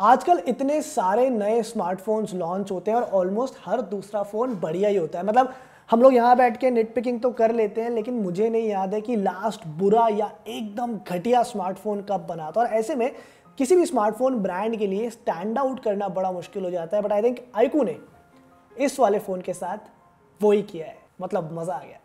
आजकल इतने सारे नए स्मार्टफोन्स लॉन्च होते हैं और ऑलमोस्ट हर दूसरा फ़ोन बढ़िया ही होता है मतलब हम लोग यहाँ बैठ के नेट पिकिंग तो कर लेते हैं लेकिन मुझे नहीं याद है कि लास्ट बुरा या एकदम घटिया स्मार्टफोन कब बना था और ऐसे में किसी भी स्मार्टफोन ब्रांड के लिए स्टैंड आउट करना बड़ा मुश्किल हो जाता है बट आई थिंक आईकू ने इस वाले फ़ोन के साथ वो ही किया है मतलब मज़ा आ गया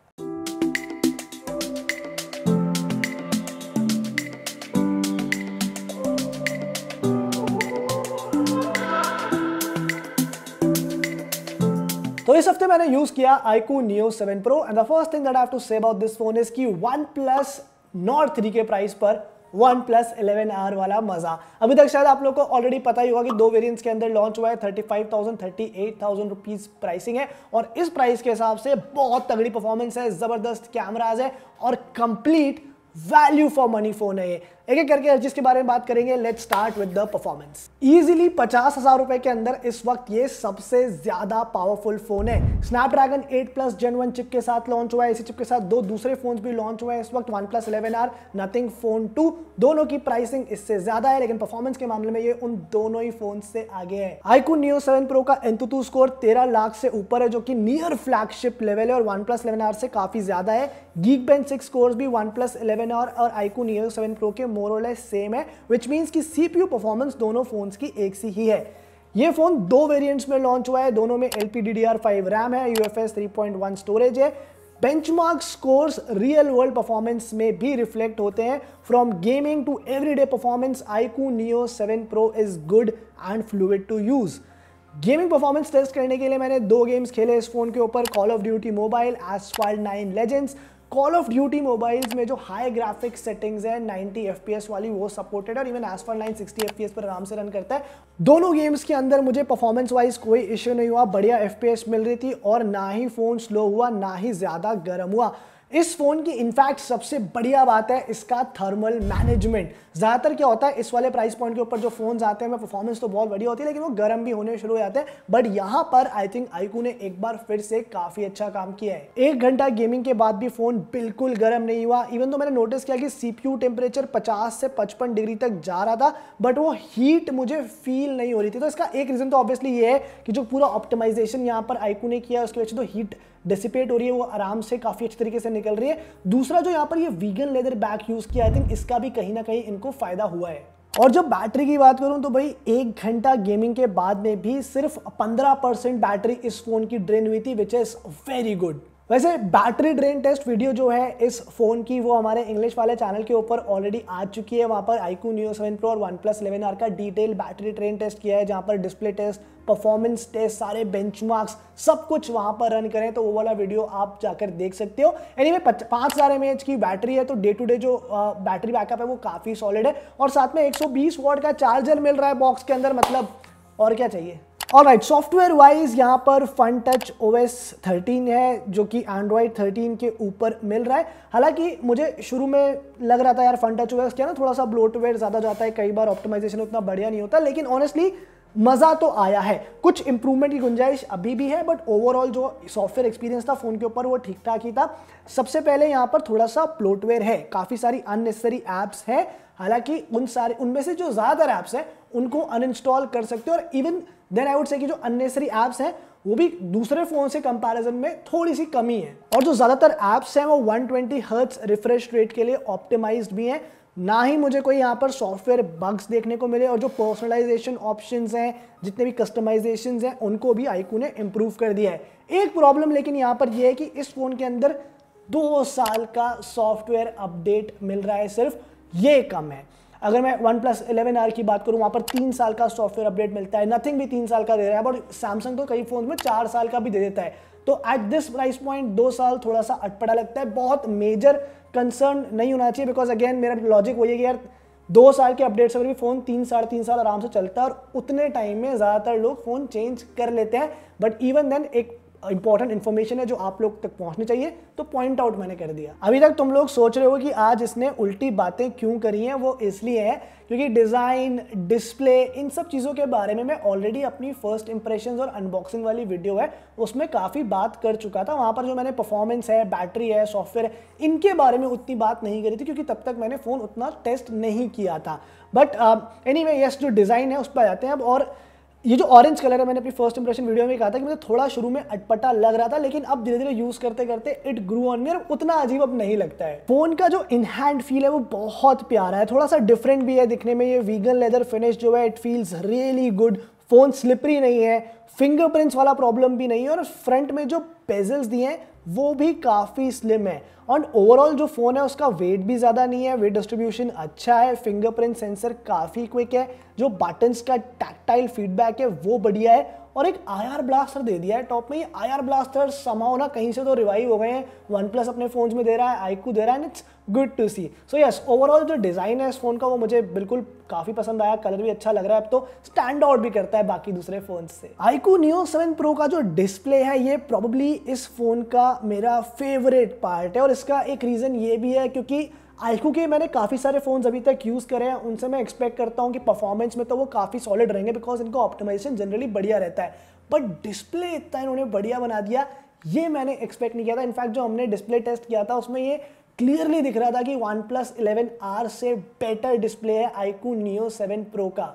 तो इस हफ्ते मैंने यूज किया iQOO Neo seven Pro and the first thing that I have to say about this phone is की वन प्लस नॉट थ्री के प्राइस पर वन प्लस इलेवन आर वाला मजा अभी तक शायद आप लोग को ऑलरेडी पता ही होगा कि दो वेरिएंट्स के अंदर लॉन्च हुआ है thirty five thousand thirty eight thousand rupees pricing है और इस प्राइस के हिसाब से बहुत तगड़ी परफॉर्मेंस है जबरदस्त कैमराज है और complete value for money phone है ये एक एक करके एलजीस के बारे में बात करेंगे let start with the performance easily पचास हजार रुपए के अंदर इस वक्त ये सबसे ज्यादा पावरफुल फोन है Snapdragon 8 plus Gen one chip के साथ लॉन्च हुआ है इसी चिप के साथ दो दूसरे फोन भी लॉन्च हुए हैं इस वक्त OnePlus eleven R Nothing Phone two दोनों की प्राइसिंग इससे ज्यादा है लेकिन परफॉर्मेंस के मामले में ये उन दोनों ही फोन से आगे है आईकू नियो सेवन प्रो का एंतुतु स्कोर तेरह लाख से ऊपर है जो की नियर फ्लैगशिप लेवल है और वन प्लस इलेवन आर से काफी ज्यादा है गीक बेन सिक्स स्कोर भी वन प्लस इलेवन आर और आईकू नियो सेवन प्रो के मोरलेस सेम है विच मीन्स की सीपीयू परफॉर्मेंस दोनों फोन की एक सी ही है ये फोन दो वेरिएंट्स में लॉन्च हुआ है दोनों में एल पी रैम है यू 3.1 स्टोरेज है benchmark scores real world performance में भी रिफ्लेक्ट होते हैं from gaming to everyday performance iQOO Neo 7 Pro is good and fluid to use gaming performance test करने के लिए मैंने दो गेम्स खेले इस फोन के ऊपर Call of Duty Mobile Asphalt nine Legends Call of Duty mobiles में जो हाई ग्राफिक्स सेटिंग्स है 90 एफ वाली वो सपोर्टेड और even for nine sixty F पर आराम से रन करता है दोनों गेम्स के अंदर मुझे परफॉर्मेंस वाइज कोई इश्यू नहीं हुआ बढ़िया एफ मिल रही थी और ना ही फ़ोन स्लो हुआ ना ही ज़्यादा गर्म हुआ इस फोन की इनफैक्ट सबसे बढ़िया बात है इसका थर्मल मैनेजमेंट ज़्यादातर क्या होता है इस वाले प्राइस पॉइंट के ऊपर जो फोन आते हैं परफॉर्मेंस तो बहुत बढ़िया होती है लेकिन वो गर्म भी होने शुरू हो जाते हैं बट यहाँ पर आई थिंक आईकू ने एक बार फिर से काफ़ी अच्छा काम किया है एक घंटा गेमिंग के बाद भी फोन बिल्कुल गर्म नहीं हुआ इवन तो मैंने नोटिस किया कि सीपीयू टेम्परेचर पचास से पचपन डिग्री तक जा रहा था बट वो हीट मुझे फील नहीं हो रही थी तो इसका एक रीज़न तो ऑब्वियसली ये है कि जो पूरा ऑप्टिमाइजेशन यहाँ पर आईकू ने किया उसकी वजह से तो हीट डिसिपेट हो रही है वो आराम से काफ़ी अच्छे तरीके से निकल रही है दूसरा जो यहाँ पर ये वीगन लेदर बैग यूज़ किया आई थिंक इसका भी कहीं ना कहीं इनको फ़ायदा हुआ है और जब बैटरी की बात करूं तो भाई एक घंटा गेमिंग के बाद में भी सिर्फ 15 परसेंट बैटरी इस फ़ोन की ड्रेन हुई थी विच इज़ वेरी गुड वैसे बैटरी ड्रेन टेस्ट वीडियो जो है इस फ़ोन की वो हमारे इंग्लिश वाले चैनल के ऊपर ऑलरेडी आ चुकी है वहाँ पर आईकू न्यू सेवन प्रो और वन प्लस इलेवन आर का डिटेल बैटरी ड्रेन टेस्ट किया है जहाँ पर डिस्प्ले टेस्ट परफॉर्मेंस टेस्ट सारे बेंचमार्क्स सब कुछ वहाँ पर रन करें तो वो वाला वीडियो आप जाकर देख सकते हो एनी वे पाँच हज़ार एम की बैटरी है तो डे टू डे जो बैटरी बैकअप है वो काफ़ी सॉलिड है और साथ में एक सौ वॉट का चार्जर मिल रहा है बॉक्स के अंदर मतलब और क्या चाहिए और राइट सॉफ्टवेयर वाइज यहाँ पर Funtouch O S thirteen है जो कि एंड्रॉयड थर्टीन के ऊपर मिल रहा है हालांकि मुझे शुरू में लग रहा था यार फन टच ओ एस क्या ना थोड़ा सा ब्लोटवेयर ज़्यादा जाता है कई बार ऑप्टिमाइजेशन उतना बढ़िया नहीं होता लेकिन ऑनेस्टली मज़ा तो आया है कुछ इंप्रूवमेंट की गुंजाइश अभी भी है बट ओवरऑल जो सॉफ्टवेयर एक्सपीरियंस था फ़ोन के ऊपर वो ठीक ठाक ही था सबसे पहले यहाँ पर थोड़ा सा प्लोटवेयर है काफ़ी सारी अननेसेसरी ऐप्स हैं हालांकि उन सारे उनमें से जो ज़्यादातर ऐप्स हैं उनको अनइंस्टॉल कर सकते हो और even then I would say कि जो अननेसरी एप्स हैं वो भी दूसरे फोन से कंपैरिजन में थोड़ी सी कमी है और जो ज़्यादातर ऐप्स हैं वो 120 ट्वेंटी हर्ट्स रिफ्रेश रेट के लिए ऑप्टिमाइज्ड भी हैं ना ही मुझे कोई यहाँ पर सॉफ्टवेयर बग्स देखने को मिले और जो पर्सनलाइजेशन ऑप्शन हैं जितने भी कस्टमाइजेशन हैं उनको भी आईकू ने इम्प्रूव कर दिया है एक प्रॉब्लम लेकिन यहाँ पर यह है कि इस फ़ोन के अंदर दो साल का सॉफ्टवेयर अपडेट मिल रहा है सिर्फ ये कम है अगर मैं वन प्लस इलेवन आर की बात करूँ वहाँ पर तीन साल का सॉफ्टवेयर अपडेट मिलता है नथिंग भी तीन साल का दे रहा है बट सैमसंग तो कई फ़ोन में चार साल का भी दे देता है तो एट दिस प्राइस पॉइंट दो साल थोड़ा सा अटपटा लगता है बहुत मेजर कंसर्न नहीं होना चाहिए बिकॉज अगेन मेरा लॉजिक वही है कि यार दो साल के अपडेट्स पर भी फ़ोन तीन साढ़े तीन साल आराम से चलता है और उतने टाइम में ज़्यादातर लोग फ़ोन चेंज कर लेते हैं बट इवन देन एक इंपॉर्टेंट इन्फॉर्मेशन है जो आप लोग तक पहुंचनी चाहिए तो पॉइंट आउट मैंने कर दिया अभी तक तुम लोग सोच रहे हो कि आज इसने उल्टी बातें क्यों करी हैं वो इसलिए है क्योंकि डिज़ाइन डिस्प्ले इन सब चीज़ों के बारे में मैं ऑलरेडी अपनी फर्स्ट इंप्रेशन और अनबॉक्सिंग वाली वीडियो है उसमें काफ़ी बात कर चुका था वहाँ पर जो मैंने परफॉर्मेंस है बैटरी है सॉफ्टवेयर है इनके बारे में उतनी बात नहीं करी थी क्योंकि तब तक मैंने फ़ोन उतना टेस्ट नहीं किया था बट एनी वे यस जो डिज़ाइन है उस पर आते हैं अब और ये जो ऑरेंज कलर है मैंने अपनी फर्स्ट इंप्रेशन वीडियो में कहा था कि मुझे थोड़ा शुरू में अटपटा लग रहा था लेकिन अब धीरे धीरे यूज करते करते इट ग्रू ऑन मेर उतना अजीब अब नहीं लगता है फोन का जो इनहैंड फील है वो बहुत प्यारा है थोड़ा सा डिफरेंट भी है दिखने में ये वीगन लेदर फिनिश जो है it feels really good phone slippery नहीं है फिंगरप्रिंट्स वाला प्रॉब्लम भी नहीं है और फ्रंट में जो पेजल्स दिए हैं वो भी काफ़ी स्लिम है और ओवरऑल जो फ़ोन है उसका वेट भी ज़्यादा नहीं है वेट डिस्ट्रीब्यूशन अच्छा है फिंगरप्रिंट सेंसर काफ़ी क्विक है जो बटन्स का टैक्टाइल फीडबैक है वो बढ़िया है और एक आईआर ब्लास्टर दे दिया है टॉप में ये आईआर ब्लास्टर समाओ ना कहीं से तो रिवाइव हो गए हैं वन प्लस अपने फोन में दे रहा है आईकू दे रहा है it's good to see so yes overall जो डिज़ाइन है इस फ़ोन का वो मुझे बिल्कुल काफ़ी पसंद आया कलर भी अच्छा लग रहा है अब तो स्टैंड आउट भी करता है बाकी दूसरे फ़ोन से आईकू नियो सेवन प्रो का जो डिस्प्ले है ये प्रॉब्ली इस फ़ोन का मेरा फेवरेट पार्ट है और इसका एक रीज़न ये भी है क्योंकि आईकू के मैंने काफ़ी सारे फ़ोन्स अभी तक यूज़ करे हैं उनसे मैं एक्सपेक्ट करता हूँ कि परफॉर्मेंस में तो वो काफ़ी सॉलिड रहेंगे बिकॉज इनका ऑप्टिमाइजेशन जनरली बढ़िया रहता है बट डिस्प्ले इतना इन्होंने बढ़िया बना दिया ये मैंने एक्सपेक्ट नहीं किया था इनफैक्ट जो हमने डिस्प्ले टेस्ट किया था उसमें ये क्लियरली दिख रहा था कि वन प्लस इलेवन आर से बेटर डिस्प्ले है आईकू नियो सेवन प्रो का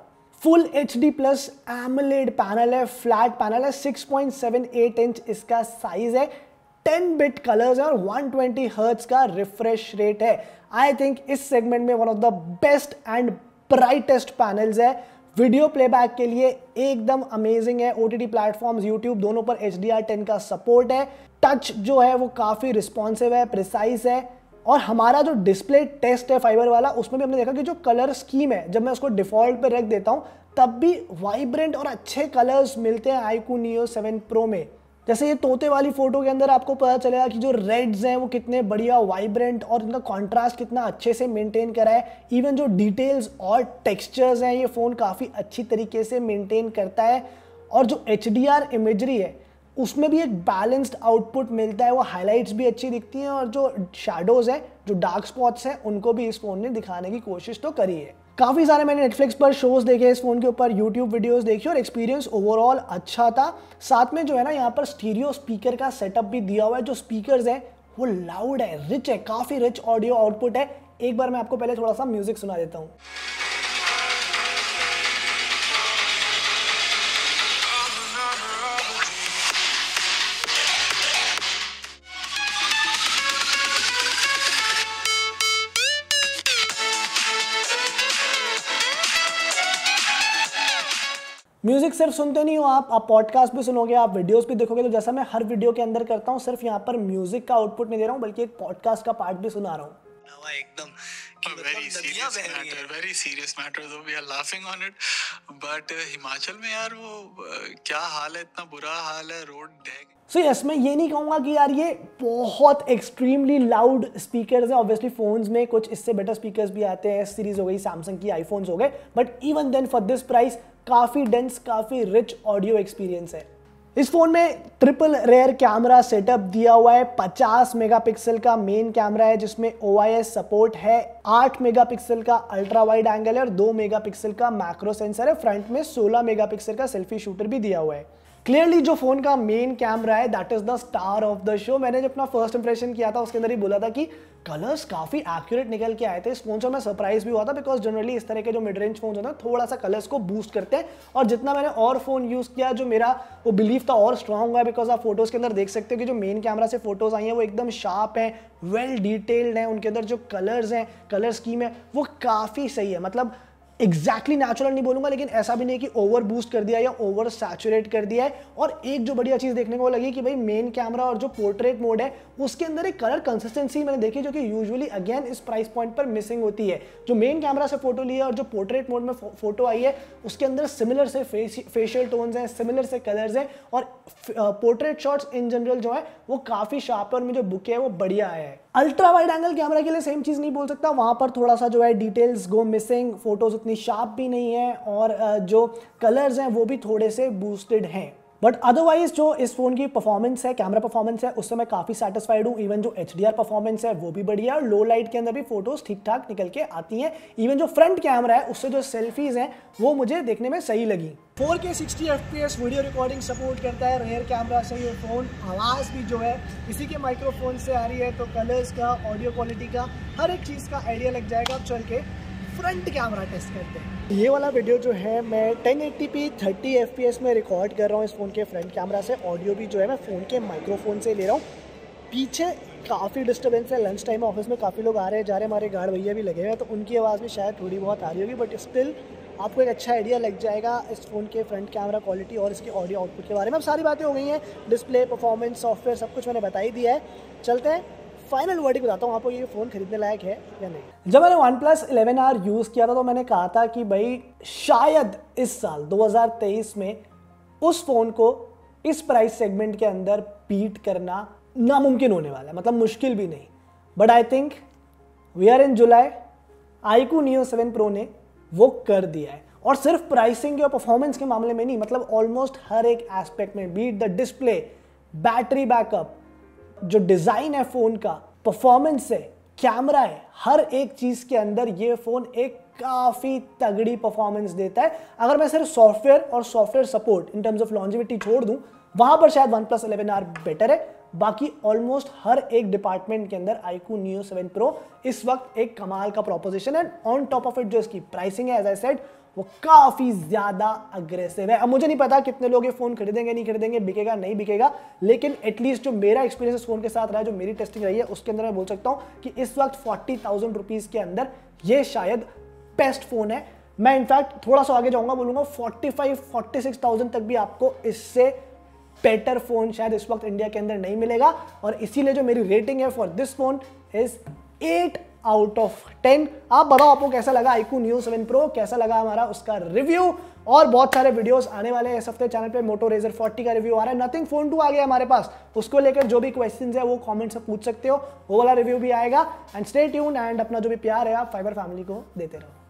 full H D plus AMOLED panel है फ्लैट पैनल है six point seven eight inch इसका साइज है टेन बिट कलर्स और वन ट्वेंटी का रिफ्रेश रेट है आई थिंक इस सेगमेंट में one of the best and brightest panels है वीडियो प्लेबैक के लिए एकदम अमेजिंग है O T T platform YouTube दोनों पर एच डी आर टेन का सपोर्ट है टच जो है वो काफ़ी रिस्पॉन्सिव है प्रिसाइस है और हमारा जो डिस्प्ले टेस्ट है फाइबर वाला उसमें भी हमने देखा कि जो कलर स्कीम है जब मैं उसको डिफ़ॉल्ट पे रख देता हूँ तब भी वाइब्रेंट और अच्छे कलर्स मिलते हैं आईकू नियो सेवन प्रो में जैसे ये तोते वाली फ़ोटो के अंदर आपको पता चलेगा कि जो रेड्स हैं वो कितने बढ़िया वाइब्रेंट और इनका कॉन्ट्रास्ट कितना अच्छे से मेंटेन करा है इवन जो डिटेल्स और टेक्सचर्स हैं ये फ़ोन काफ़ी अच्छी तरीके से मेंटेन करता है और जो एच इमेजरी है उसमें भी एक बैलेंस्ड आउटपुट मिलता है वो हाइलाइट्स भी अच्छी दिखती हैं और जो शेडोज़ है जो डार्क स्पॉट्स हैं उनको भी इस फ़ोन ने दिखाने की कोशिश तो करी है काफ़ी सारे मैंने नेटफ्लिक्स पर शोज़ देखे इस फ़ोन के ऊपर यूट्यूब वीडियोस देखी और एक्सपीरियंस ओवरऑल अच्छा था साथ में जो है ना यहाँ पर स्टीरियो स्पीकर का सेटअप भी दिया हुआ है जो स्पीकर्स हैं वो लाउड है रिच है काफ़ी रिच ऑडियो आउटपुट है एक बार मैं आपको पहले थोड़ा सा म्यूज़िक सुना देता हूँ म्यूजिक सिर्फ सुनते नहीं हो आप आप पॉडकास्ट भी सुनोगे आप वीडियोस भी देखोगे तो जैसा मैं हर वीडियो के अंदर करता हूँ सिर्फ यहाँ पर म्यूजिक का आउटपुट नहीं दे रहा हूँ बल्कि एक पॉडकास्ट का पार्ट भी सुना रहा हूँ serious matter, matter very serious matter though we are laughing on it but Himachal में यार वो uh, क्या kya है hai itna bura है hai road deck. so, yes, मैं ये नहीं कहूँगा कि यार ये बहुत एक्सट्रीमली लाउड स्पीकर्स हैं ऑब्वियसली फ़ोन्स में कुछ इससे बेटर स्पीकर्स भी आते हैं एस सीरीज़ हो गई सैमसंग की आईफोन्स हो गए but even then for this price काफ़ी डेंस काफ़ी रिच ऑडियो एक्सपीरियंस है इस फोन में ट्रिपल रेयर कैमरा सेटअप दिया हुआ है मेगा मेगापिक्सल का मेन कैमरा है जिसमें ओ सपोर्ट है मेगा मेगापिक्सल का अल्ट्रा वाइड एंगल है और मेगा मेगापिक्सल का मैक्रो सेंसर है फ्रंट में मेगा मेगापिक्सल का सेल्फी शूटर भी दिया हुआ है क्लियरली जो फोन का मेन कैमरा है that is the star of the show मैंने जब अपना फर्स्ट इंप्रेशन किया था उसके अंदर ही बोला था कि कलर्स काफ़ी एक्यूरेट निकल के आए थे इस फोन से मैं सरप्राइज भी हुआ था बिकॉज जनरली इस तरह के जो मिड रेंज फोन होते हैं थोड़ा सा कलर्स को बूस्ट करते हैं और जितना मैंने और फोन यूज़ किया जो मेरा वो बिलीव था और स्ट्रॉन्ग हुआ बिकॉज आप फोटोज़ के अंदर देख सकते हो कि जो मेन कैमरा से फोटोज़ आई हैं वो एकदम शार्प हैं वेल डिटेल्ड हैं उनके अंदर जो कलर्स हैं कलर स्कीम है वो काफ़ी सही है मतलब एग्जैक्टली exactly नेचुरल नहीं बोलूंगा लेकिन ऐसा भी नहीं कि ओवर बूस्ट कर दिया या ओवर सैचुरेट कर दिया है और एक जो बढ़िया चीज़ देखने को लगी कि भाई मेन कैमरा और जो पोर्ट्रेट मोड है उसके अंदर एक कलर कंसिस्टेंसी मैंने देखी जो कि यूजुअली अगेन इस प्राइस पॉइंट पर मिसिंग होती है जो मेन कैमरा से फोटो ली है और जो पोर्ट्रेट मोड में फोटो आई है उसके अंदर सिमिलर से फेशियल टोन्स हैं सिमिलर से कलर्स हैं और पोर्ट्रेट शॉट्स इन जनरल जो है वो काफ़ी शार्प है और मुझे बुके है वो बढ़िया आया है अल्ट्रा वाइड एंगल कैमरा के लिए सेम चीज़ नहीं बोल सकता वहाँ पर थोड़ा सा जो है डिटेल्स गो मिसिंग फोटोज़ उतनी शार्प भी नहीं है और जो कलर्स हैं वो भी थोड़े से बूस्टेड हैं बट अदरवाइज जो इस फोन की परफॉर्मेंस है कैमरा परफॉर्मेंस है उससे मैं काफी सेटिस्फाइड हूँ इवन जो एच डी आर परफॉर्मेंस है वो भी बढ़िया और लो लाइट के अंदर भी फोटोज ठीक ठाक निकल के आती हैं इवन जो फ्रंट कैमरा है उससे जो सेल्फीज हैं वो मुझे देखने में सही लगी four K sixty F P S video recording support करता है रेयर कैमरा से ये फ़ोन आवाज़ भी जो है इसी के माइक्रोफोन से आ रही है तो कलर्स का ऑडियो क्वालिटी का हर एक चीज़ का आइडिया लग जाएगा अब चल के फ्रंट कैमरा टेस्ट करते हैं ये वाला वीडियो जो है मैं 1080p 30 fps में रिकॉर्ड कर रहा हूँ इस फ़ोन के फ्रंट कैमरा से ऑडियो भी जो है मैं फ़ोन के माइक्रोफोन से ले रहा हूँ पीछे काफ़ी डिस्टर्बेंस है लंच टाइम ऑफिस में काफ़ी लोग आ रहे हैं जा रहे हमारे गार्ड भैया भी लगे हुए हैं तो उनकी आवाज़ भी शायद थोड़ी बहुत आ रही होगी बट स्टिल आपको एक अच्छा आइडिया लग जाएगा इस फ़ोन के फ्रंट कैमरा क्वालिटी और इसके ऑडियो आउटपुट के बारे में अब सारी बातें हो गई हैं डिस्प्ले परफॉर्मेंस सॉफ्टवेयर सब कुछ मैंने बता ही दिया है चलते हैं फाइनल वर्ड बताता हूँ आपको ये फ़ोन खरीदने लायक है या नहीं जब मैंने OnePlus eleven R use किया था तो मैंने कहा था कि भाई शायद इस साल 2023 में उस फ़ोन को इस प्राइस सेगमेंट के अंदर बीट करना नामुमकिन होने वाला है मतलब मुश्किल भी नहीं but I think we are in July iQOO Neo seven Pro ने वो कर दिया है और सिर्फ प्राइसिंग के और परफॉर्मेंस के मामले में नहीं मतलब ऑलमोस्ट हर एक एस्पेक्ट में beat the display battery backup जो डिज़ाइन है फ़ोन का परफॉर्मेंस है कैमरा है हर एक चीज़ के अंदर ये फ़ोन एक काफ़ी तगड़ी परफॉर्मेंस देता है अगर मैं सिर्फ सॉफ्टवेयर और software support in terms of longevity छोड़ दूं वहां पर शायद OnePlus eleven R better है बाकी ऑलमोस्ट हर एक डिपार्टमेंट के अंदर आईकू नियो सेवन प्रो इस वक्त एक कमाल का प्रोपोजिशन है ऑन टॉप ऑफ इट जो इसकी प्राइसिंग है एज आई सेड वो काफ़ी ज़्यादा अग्रेसिव है अब मुझे नहीं पता कितने लोग ये फ़ोन खरीदेंगे नहीं खरीदेंगे बिकेगा नहीं बिकेगा लेकिन एटलीस्ट जो मेरा एक्सपीरियंस इस फ़ोन के साथ रहा जो मेरी टेस्टिंग रही है उसके अंदर मैं बोल सकता हूं कि इस वक्त फोर्टी थाउजेंड रुपीज़ के अंदर ये शायद बेस्ट फ़ोन है मैं इनफैक्ट थोड़ा सा आगे जाऊंगा बोलूंगा forty five forty six thousand तक भी आपको इससे बेटर फ़ोन शायद इस वक्त इंडिया के अंदर नहीं मिलेगा और इसीलिए जो मेरी रेटिंग है for this phone is eight out of ten आप बताओ आपको कैसा लगा आईकू न्यू सेवन प्रो कैसा लगा हमारा उसका रिव्यू और बहुत सारे वीडियोस आने वाले हैं इस हफ्ते चैनल पे मोटो रेजर 40 का रिव्यू आ रहा है नथिंग फोन टू आ गया हमारे पास उसको लेकर जो भी क्वेश्चन है वो कॉमेंट से पूछ सकते हो वो वाला रिव्यू भी आएगा एंड स्टे ट्यून एंड अपना जो भी प्यार है आप फाइबर फैमिली को देते रहो